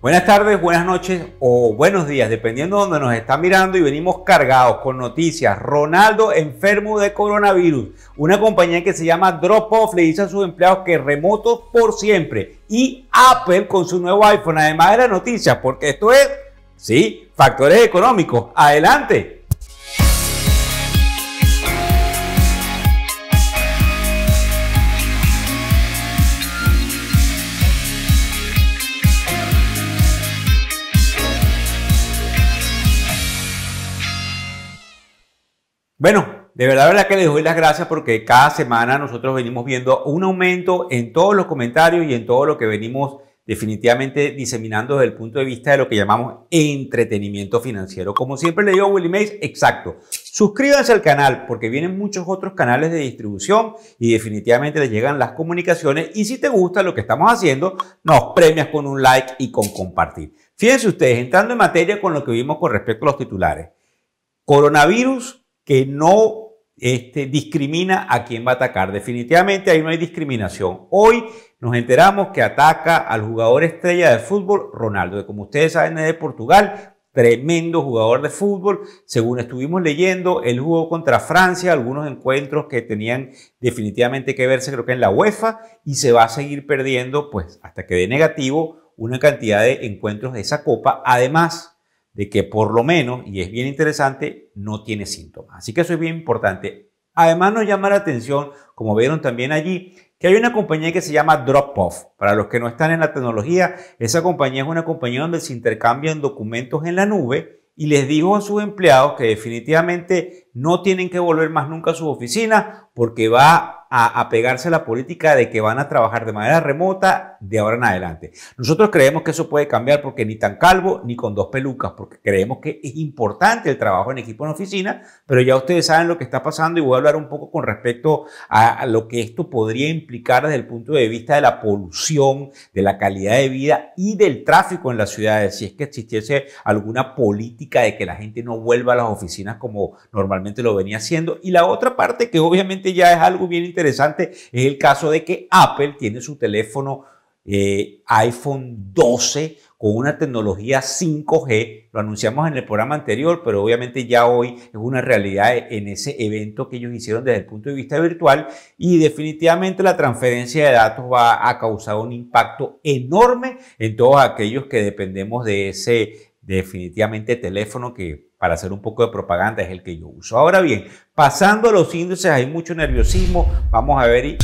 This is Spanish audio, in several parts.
Buenas tardes, buenas noches o buenos días, dependiendo de donde nos está mirando y venimos cargados con noticias. Ronaldo enfermo de coronavirus. Una compañía que se llama Drop Off le dice a sus empleados que remotos por siempre. Y Apple con su nuevo iPhone, además de las noticias, porque esto es, sí, factores económicos. Adelante. Bueno, de verdad, verdad que les doy las gracias porque cada semana nosotros venimos viendo un aumento en todos los comentarios y en todo lo que venimos definitivamente diseminando desde el punto de vista de lo que llamamos entretenimiento financiero. Como siempre le digo a Willy Mays, exacto. Suscríbanse al canal porque vienen muchos otros canales de distribución y definitivamente les llegan las comunicaciones y si te gusta lo que estamos haciendo, nos premias con un like y con compartir. Fíjense ustedes, entrando en materia con lo que vimos con respecto a los titulares. Coronavirus que no este, discrimina a quién va a atacar. Definitivamente ahí no hay discriminación. Hoy nos enteramos que ataca al jugador estrella de fútbol, Ronaldo, que como ustedes saben es de Portugal, tremendo jugador de fútbol. Según estuvimos leyendo, él jugó contra Francia, algunos encuentros que tenían definitivamente que verse creo que en la UEFA y se va a seguir perdiendo pues hasta que dé negativo una cantidad de encuentros de esa copa. Además, de que por lo menos, y es bien interesante, no tiene síntomas. Así que eso es bien importante. Además nos llama la atención, como vieron también allí, que hay una compañía que se llama Dropoff. Para los que no están en la tecnología, esa compañía es una compañía donde se intercambian documentos en la nube y les dijo a sus empleados que definitivamente no tienen que volver más nunca a su oficina porque va a, a, pegarse a la política de que van a trabajar de manera remota de ahora en adelante. Nosotros creemos que eso puede cambiar porque ni tan calvo ni con dos pelucas, porque creemos que es importante el trabajo en equipo en oficina, pero ya ustedes saben lo que está pasando y voy a hablar un poco con respecto a lo que esto podría implicar desde el punto de vista de la polución, de la calidad de vida y del tráfico en las ciudades, si es que existiese alguna política de que la gente no vuelva a las oficinas como normalmente lo venía haciendo. Y la otra parte que obviamente ya es algo bien interesante, interesante es el caso de que Apple tiene su teléfono eh, iPhone 12 con una tecnología 5G. Lo anunciamos en el programa anterior, pero obviamente ya hoy es una realidad en ese evento que ellos hicieron desde el punto de vista virtual y definitivamente la transferencia de datos va a causar un impacto enorme en todos aquellos que dependemos de ese definitivamente teléfono que para hacer un poco de propaganda es el que yo uso. Ahora bien, pasando los índices, hay mucho nerviosismo. Vamos a ver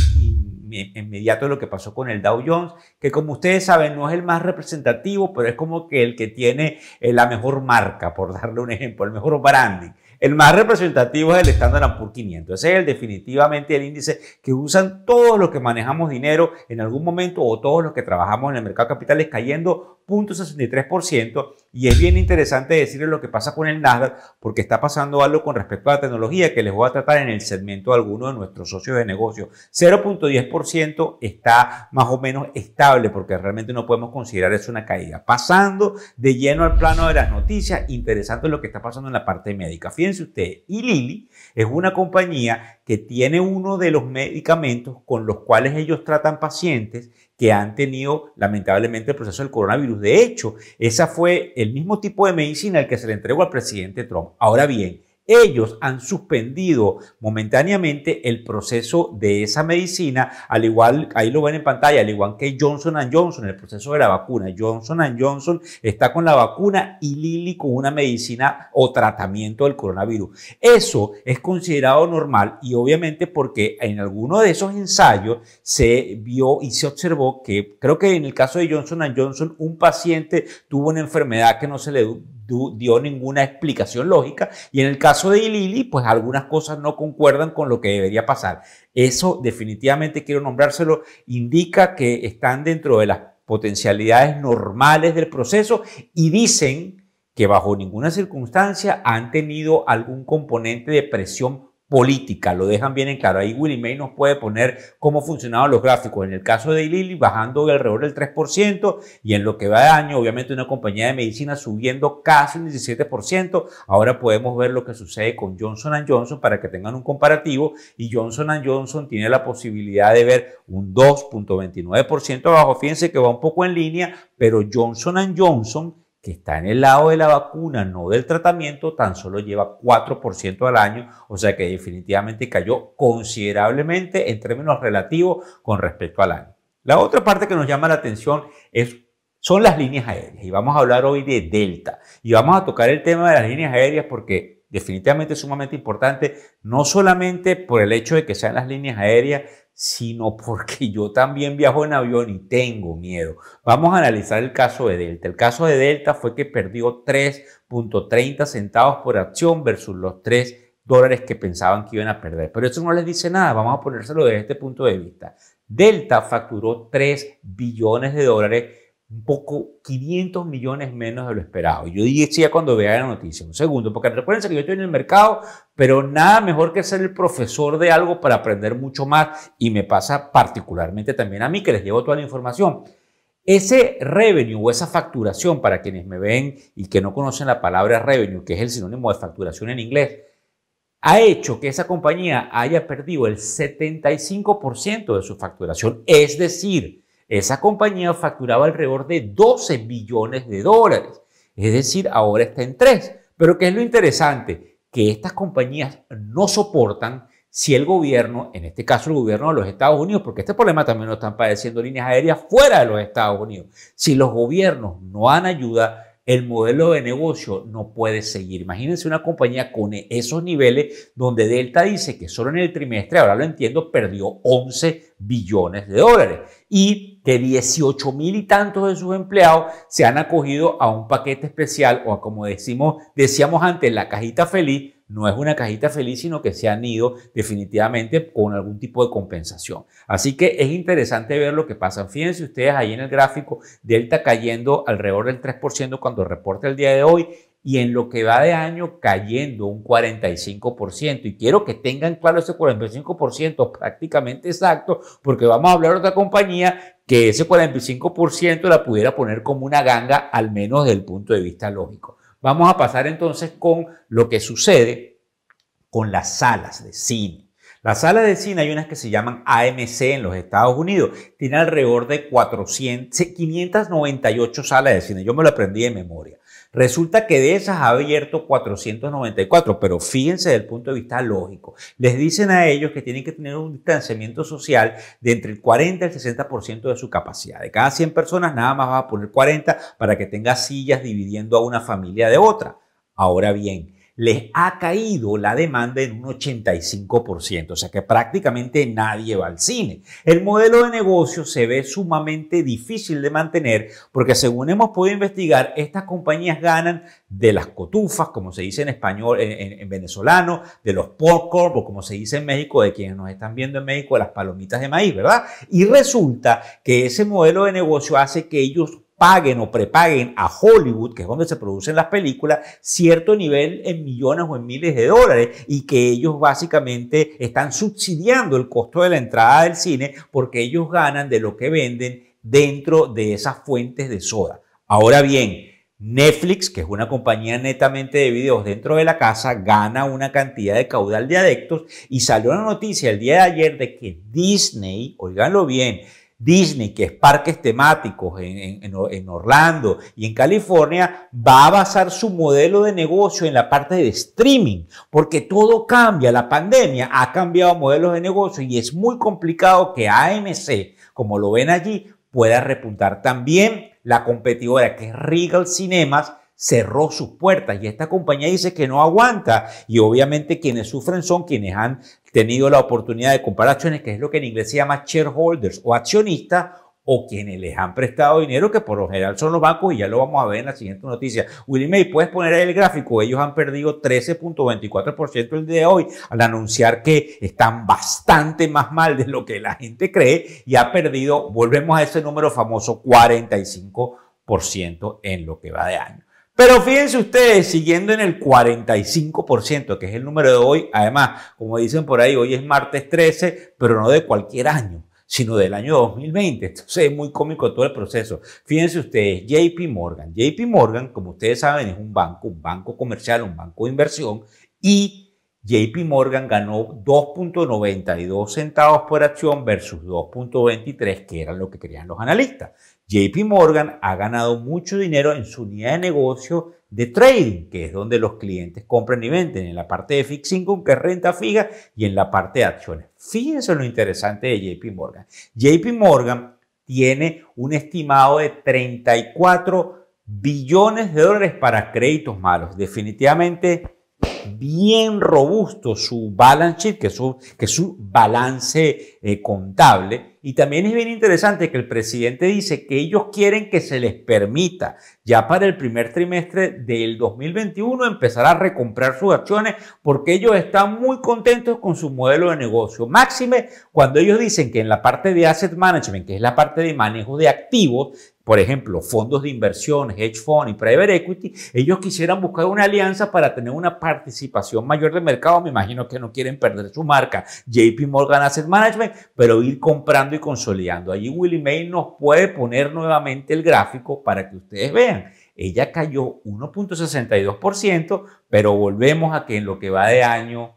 inmediato lo que pasó con el Dow Jones, que como ustedes saben no es el más representativo, pero es como que el que tiene eh, la mejor marca, por darle un ejemplo, el mejor branding. El más representativo es el estándar Ampur 500. Ese es el, definitivamente el índice que usan todos los que manejamos dinero en algún momento o todos los que trabajamos en el mercado capital es cayendo 0.63%. Y es bien interesante decirles lo que pasa con el Nasdaq porque está pasando algo con respecto a la tecnología que les voy a tratar en el segmento de alguno de nuestros socios de negocio. 0.10% está más o menos estable porque realmente no podemos considerar eso una caída. Pasando de lleno al plano de las noticias, interesante lo que está pasando en la parte médica ustedes, y Lili es una compañía que tiene uno de los medicamentos con los cuales ellos tratan pacientes que han tenido lamentablemente el proceso del coronavirus. De hecho, esa fue el mismo tipo de medicina al que se le entregó al presidente Trump. Ahora bien, ellos han suspendido momentáneamente el proceso de esa medicina, al igual, ahí lo ven en pantalla, al igual que Johnson Johnson, el proceso de la vacuna. Johnson Johnson está con la vacuna y Lilly con una medicina o tratamiento del coronavirus. Eso es considerado normal y obviamente porque en alguno de esos ensayos se vio y se observó que creo que en el caso de Johnson Johnson un paciente tuvo una enfermedad que no se le dio ninguna explicación lógica y en el caso de Ilili, pues algunas cosas no concuerdan con lo que debería pasar. Eso definitivamente quiero nombrárselo, indica que están dentro de las potencialidades normales del proceso y dicen que bajo ninguna circunstancia han tenido algún componente de presión política, lo dejan bien en claro. Ahí Willy May nos puede poner cómo funcionaban los gráficos. En el caso de Lilly, bajando alrededor del 3%, y en lo que va de año, obviamente una compañía de medicina subiendo casi un 17%. Ahora podemos ver lo que sucede con Johnson Johnson para que tengan un comparativo, y Johnson Johnson tiene la posibilidad de ver un 2.29% abajo. Fíjense que va un poco en línea, pero Johnson Johnson que está en el lado de la vacuna, no del tratamiento, tan solo lleva 4% al año, o sea que definitivamente cayó considerablemente en términos relativos con respecto al año. La otra parte que nos llama la atención es, son las líneas aéreas, y vamos a hablar hoy de Delta, y vamos a tocar el tema de las líneas aéreas porque definitivamente sumamente importante, no solamente por el hecho de que sean las líneas aéreas, sino porque yo también viajo en avión y tengo miedo. Vamos a analizar el caso de Delta. El caso de Delta fue que perdió 3.30 centavos por acción versus los 3 dólares que pensaban que iban a perder. Pero eso no les dice nada, vamos a ponérselo desde este punto de vista. Delta facturó 3 billones de dólares un poco 500 millones menos de lo esperado. Yo decía cuando vea la noticia, un segundo, porque recuerden que yo estoy en el mercado, pero nada mejor que ser el profesor de algo para aprender mucho más y me pasa particularmente también a mí que les llevo toda la información. Ese revenue o esa facturación, para quienes me ven y que no conocen la palabra revenue, que es el sinónimo de facturación en inglés, ha hecho que esa compañía haya perdido el 75% de su facturación. Es decir, esa compañía facturaba alrededor de 12 billones de dólares, es decir, ahora está en 3. Pero ¿qué es lo interesante? Que estas compañías no soportan si el gobierno, en este caso el gobierno de los Estados Unidos, porque este problema también lo están padeciendo líneas aéreas fuera de los Estados Unidos, si los gobiernos no dan ayuda, el modelo de negocio no puede seguir. Imagínense una compañía con esos niveles donde Delta dice que solo en el trimestre, ahora lo entiendo, perdió 11 billones de dólares. Y que 18 mil y tantos de sus empleados se han acogido a un paquete especial o a como decimos, decíamos antes, la cajita feliz, no es una cajita feliz, sino que se han ido definitivamente con algún tipo de compensación. Así que es interesante ver lo que pasa. Fíjense ustedes ahí en el gráfico, Delta cayendo alrededor del 3% cuando reporta el día de hoy y en lo que va de año cayendo un 45%. Y quiero que tengan claro ese 45% prácticamente exacto, porque vamos a hablar de otra compañía que ese 45% la pudiera poner como una ganga, al menos desde el punto de vista lógico. Vamos a pasar entonces con lo que sucede con las salas de cine. Las salas de cine hay unas que se llaman AMC en los Estados Unidos. Tiene alrededor de 400, 598 salas de cine. Yo me lo aprendí de memoria. Resulta que de esas ha abierto 494, pero fíjense del punto de vista lógico. Les dicen a ellos que tienen que tener un distanciamiento social de entre el 40 y el 60% de su capacidad. De cada 100 personas, nada más va a poner 40 para que tenga sillas dividiendo a una familia de otra. Ahora bien, les ha caído la demanda en un 85%, o sea que prácticamente nadie va al cine. El modelo de negocio se ve sumamente difícil de mantener porque según hemos podido investigar, estas compañías ganan de las cotufas, como se dice en español, en, venezolano, de los popcorn, o como se dice en México, de quienes nos están viendo en México, las palomitas de maíz, ¿verdad? Y resulta que ese modelo de negocio hace que ellos paguen o prepaguen a Hollywood, que es donde se producen las películas, cierto nivel en millones o en miles de dólares y que ellos básicamente están subsidiando el costo de la entrada del cine porque ellos ganan de lo que venden dentro de esas fuentes de soda. Ahora bien, Netflix, que es una compañía netamente de videos dentro de la casa, gana una cantidad de caudal de adeptos y salió la noticia el día de ayer de que Disney, oiganlo bien, Disney, que es parques temáticos en, Orlando y en California, va a basar su modelo de negocio en la parte de streaming, porque todo cambia. La pandemia ha cambiado modelos de negocio y es muy complicado que AMC, como lo ven allí, pueda repuntar. También la competidora que es Regal Cinemas cerró sus puertas y esta compañía dice que no aguanta y obviamente quienes sufren son quienes han tenido la oportunidad de comprar acciones, que es lo que en inglés se llama shareholders o accionistas o quienes les han prestado dinero, que por lo general son los bancos, y ya lo vamos a ver en la siguiente noticia. Willy May, puedes poner el gráfico, ellos han perdido 13.24% el día de hoy al anunciar que están bastante más mal de lo que la gente cree y ha perdido, volvemos a ese número famoso, 45% en lo que va de año. Pero fíjense ustedes, siguiendo en el 45%, que es el número de hoy, además, como dicen por ahí, hoy es martes 13, pero no de cualquier año, sino del año 2020. Entonces es muy cómico todo el proceso. Fíjense ustedes, JP Morgan. JP Morgan, como ustedes saben, es un banco, un banco comercial, un banco de inversión, y JP Morgan ganó 2.92 centavos por acción versus 2.23, que era lo que querían los analistas. JP Morgan ha ganado mucho dinero en su unidad de negocio de trading, que es donde los clientes compran y venden, en la parte de Fixing, income, que es renta fija, y en la parte de acciones. Fíjense lo interesante de JP Morgan. JP Morgan tiene un estimado de 34 billones de dólares para créditos malos. Definitivamente bien robusto su balance sheet, que su, que su balance eh, contable. Y también es bien interesante que el presidente dice que ellos quieren que se les permita ya para el primer trimestre del 2021 empezar a recomprar sus acciones porque ellos están muy contentos con su modelo de negocio. Máxime, cuando ellos dicen que en la parte de asset management, que es la parte de manejo de activos, por ejemplo, fondos de inversión, hedge fund y private equity, ellos quisieran buscar una alianza para tener una participación mayor de mercado. Me imagino que no quieren perder su marca JP Morgan Asset Management, pero ir comprando y consolidando. Allí Willie May nos puede poner nuevamente el gráfico para que ustedes vean. Ella cayó 1.62%, pero volvemos a que en lo que va de año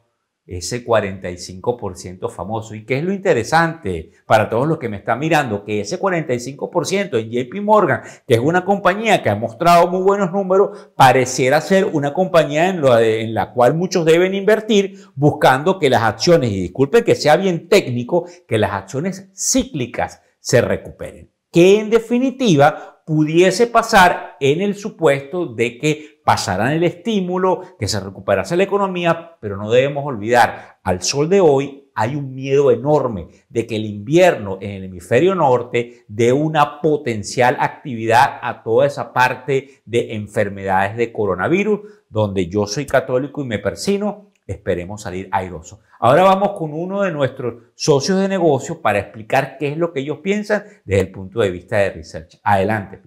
ese 45% famoso. ¿Y qué es lo interesante para todos los que me están mirando? Que ese 45% en JP Morgan, que es una compañía que ha mostrado muy buenos números, pareciera ser una compañía en, la, en la cual muchos deben invertir buscando que las acciones, y disculpen que sea bien técnico, que las acciones cíclicas se recuperen. Que en definitiva pudiese pasar en el supuesto de que pasarán el estímulo, que se recuperase la economía, pero no debemos olvidar, al sol de hoy hay un miedo enorme de que el invierno en el hemisferio norte dé una potencial actividad a toda esa parte de enfermedades de coronavirus, donde yo soy católico y me persino, esperemos salir airoso. Ahora vamos con uno de nuestros socios de negocio para explicar qué es lo que ellos piensan desde el punto de vista de research. Adelante,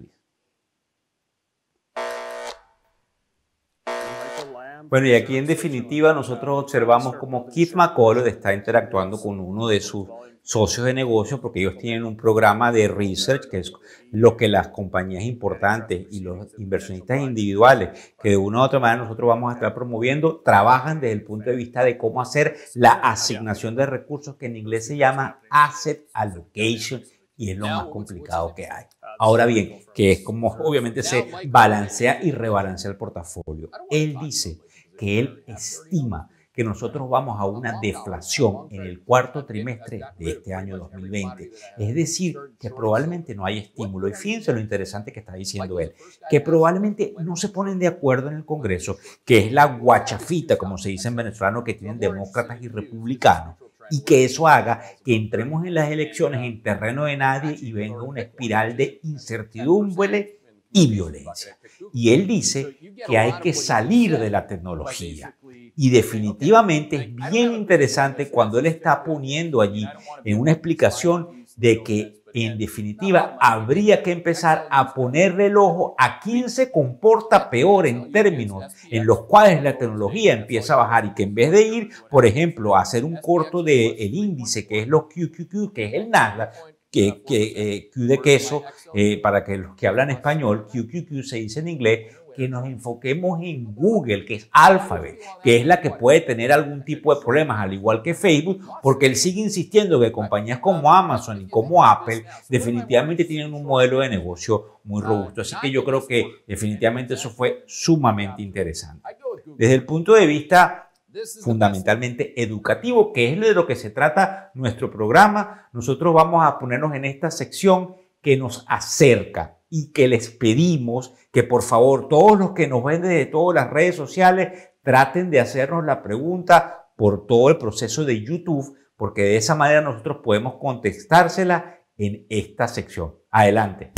Bueno, y aquí en definitiva nosotros observamos cómo Keith McCullough está interactuando con uno de sus socios de negocio porque ellos tienen un programa de research que es lo que las compañías importantes y los inversionistas individuales que de una u otra manera nosotros vamos a estar promoviendo trabajan desde el punto de vista de cómo hacer la asignación de recursos que en inglés se llama asset allocation y es lo más complicado que hay. Ahora bien, que es como obviamente se balancea y rebalancea el portafolio. Él dice, que él estima que nosotros vamos a una deflación en el cuarto trimestre de este año 2020. Es decir, que probablemente no hay estímulo. Y fíjense lo interesante que está diciendo él, que probablemente no se ponen de acuerdo en el Congreso, que es la guachafita, como se dice en venezolano, que tienen demócratas y republicanos y que eso haga que entremos en las elecciones en terreno de nadie y venga una espiral de incertidumbre y violencia. Y él dice que hay que salir de la tecnología. Y definitivamente es bien interesante cuando él está poniendo allí en una explicación de que en definitiva habría que empezar a ponerle el ojo a quien se comporta peor en términos en los cuales la tecnología empieza a bajar y que en vez de ir, por ejemplo, a hacer un corto del índice que es los QQQ, que es el Nasdaq, que, que eh, de queso, eh, para que los que hablan español, QQQ se dice en inglés, que nos enfoquemos en Google, que es Alphabet, que es la que puede tener algún tipo de problemas, al igual que Facebook, porque él sigue insistiendo que compañías como Amazon y como Apple definitivamente tienen un modelo de negocio muy ah, robusto. Así que yo creo que definitivamente eso fue sumamente interesante. Desde el punto de vista fundamentalmente educativo, que es de lo que se trata nuestro programa. Nosotros vamos a ponernos en esta sección que nos acerca y que les pedimos que por favor todos los que nos ven desde todas las redes sociales traten de hacernos la pregunta por todo el proceso de YouTube, porque de esa manera nosotros podemos contestársela en esta sección. Adelante.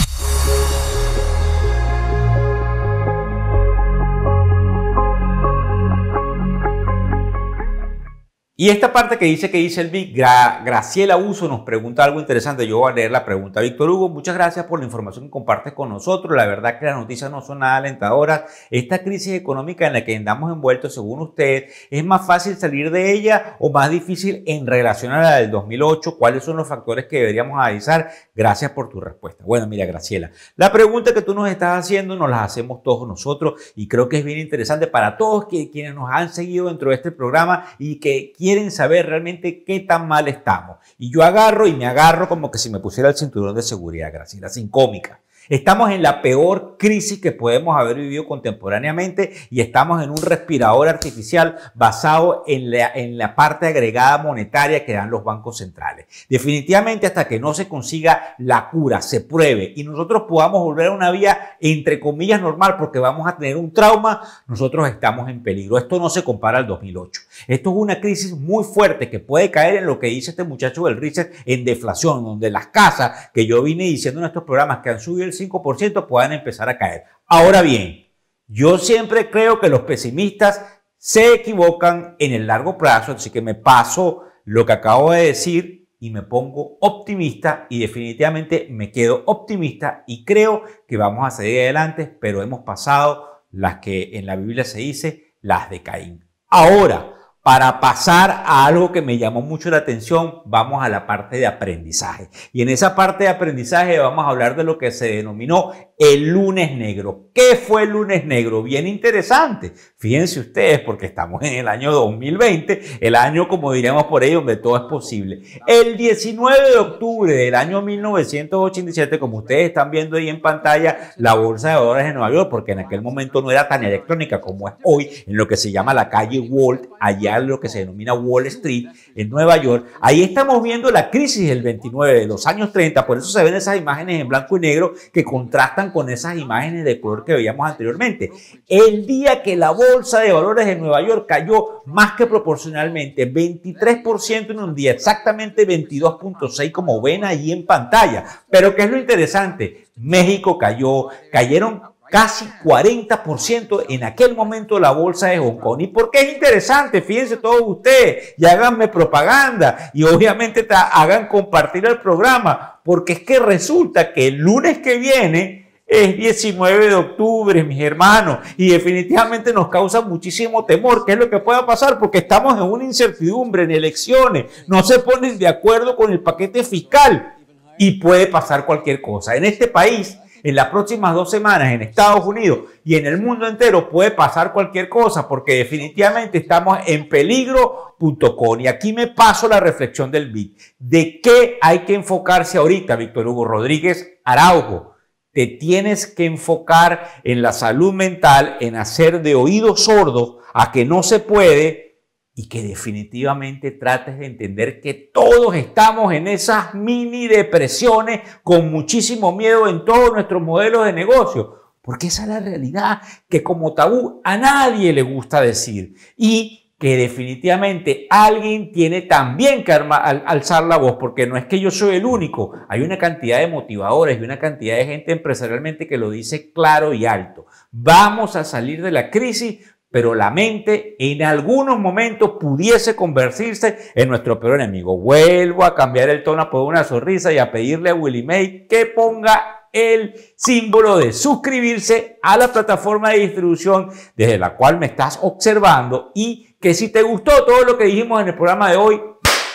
Y esta parte que dice que dice el Vic, Graciela Uso nos pregunta algo interesante. Yo voy a leer la pregunta. Víctor Hugo, muchas gracias por la información que compartes con nosotros. La verdad que las noticias no son nada alentadoras. Esta crisis económica en la que andamos envueltos, según usted, ¿es más fácil salir de ella o más difícil en relación a la del 2008? ¿Cuáles son los factores que deberíamos analizar? Gracias por tu respuesta. Bueno, mira, Graciela, la pregunta que tú nos estás haciendo nos la hacemos todos nosotros y creo que es bien interesante para todos quienes nos han seguido dentro de este programa y que quieren saber realmente qué tan mal estamos. Y yo agarro y me agarro como que si me pusiera el cinturón de seguridad, Graciela, sin cómica. Estamos en la peor crisis que podemos haber vivido contemporáneamente y estamos en un respirador artificial basado en la, en la, parte agregada monetaria que dan los bancos centrales. Definitivamente hasta que no se consiga la cura, se pruebe y nosotros podamos volver a una vía entre comillas normal porque vamos a tener un trauma, nosotros estamos en peligro. Esto no se compara al 2008. Esto es una crisis muy fuerte que puede caer en lo que dice este muchacho del Richard en deflación, donde las casas que yo vine diciendo en estos programas que han subido el 5% puedan empezar a caer. Ahora bien, yo siempre creo que los pesimistas se equivocan en el largo plazo, así que me paso lo que acabo de decir y me pongo optimista y definitivamente me quedo optimista y creo que vamos a seguir adelante, pero hemos pasado las que en la Biblia se dice las de Caín. Ahora, para pasar a algo que me llamó mucho la atención, vamos a la parte de aprendizaje. Y en esa parte de aprendizaje vamos a hablar de lo que se denominó el lunes negro. ¿Qué fue el lunes negro? Bien interesante. Fíjense ustedes, porque estamos en el año 2020, el año, como diríamos por ello, donde todo es posible. El 19 de octubre del año 1987, como ustedes están viendo ahí en pantalla, la Bolsa de Valores de Nueva York, porque en aquel momento no era tan electrónica como es hoy, en lo que se llama la calle Wall, allá en lo que se denomina Wall Street, en Nueva York. Ahí estamos viendo la crisis del 29 de los años 30, por eso se ven esas imágenes en blanco y negro que contrastan con esas imágenes de color que veíamos anteriormente. El día que la bolsa de valores de Nueva York cayó más que proporcionalmente, 23% en un día, exactamente 22.6 como ven ahí en pantalla. Pero ¿qué es lo interesante? México cayó, cayeron casi 40% en aquel momento la bolsa de Hong Kong. ¿Y por qué es interesante? Fíjense todos ustedes y háganme propaganda y obviamente hagan compartir el programa, porque es que resulta que el lunes que viene es 19 de octubre, mis hermanos, y definitivamente nos causa muchísimo temor. ¿Qué es lo que pueda pasar? Porque estamos en una incertidumbre, en elecciones, no se ponen de acuerdo con el paquete fiscal y puede pasar cualquier cosa. En este país, en las próximas dos semanas, en Estados Unidos y en el mundo entero, puede pasar cualquier cosa, porque definitivamente estamos en peligro.com. Y aquí me paso la reflexión del bit. ¿De qué hay que enfocarse ahorita, Víctor Hugo Rodríguez Araujo? Te tienes que enfocar en la salud mental, en hacer de oídos sordos a que no se puede y que definitivamente trates de entender que todos estamos en esas mini depresiones con muchísimo miedo en todos nuestros modelos de negocio. Porque esa es la realidad que como tabú a nadie le gusta decir. Y que definitivamente alguien tiene también que alzar la voz, porque no es que yo soy el único, hay una cantidad de motivadores y una cantidad de gente empresarialmente que lo dice claro y alto. Vamos a salir de la crisis, pero la mente en algunos momentos pudiese convertirse en nuestro peor enemigo. Vuelvo a cambiar el tono por una sonrisa y a pedirle a Willy May que ponga el símbolo de suscribirse a la plataforma de distribución desde la cual me estás observando y que si te gustó todo lo que dijimos en el programa de hoy,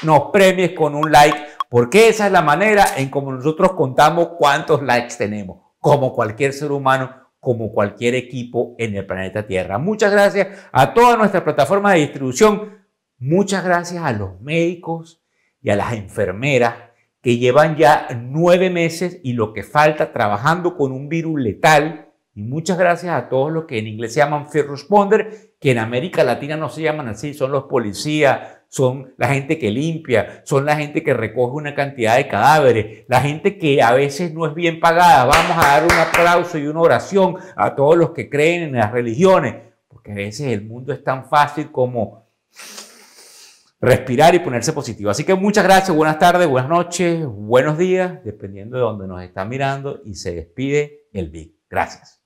nos premies con un like, porque esa es la manera en como nosotros contamos cuántos likes tenemos, como cualquier ser humano como cualquier equipo en el planeta Tierra. Muchas gracias a toda nuestra plataforma de distribución. Muchas gracias a los médicos y a las enfermeras que llevan ya nueve meses y lo que falta trabajando con un virus letal. Y muchas gracias a todos los que en inglés se llaman first responder, que en América Latina no se llaman así, son los policías, son la gente que limpia, son la gente que recoge una cantidad de cadáveres, la gente que a veces no es bien pagada. Vamos a dar un aplauso y una oración a todos los que creen en las religiones, porque a veces el mundo es tan fácil como respirar y ponerse positivo. Así que muchas gracias, buenas tardes, buenas noches, buenos días, dependiendo de dónde nos está mirando y se despide el BIC. Gracias.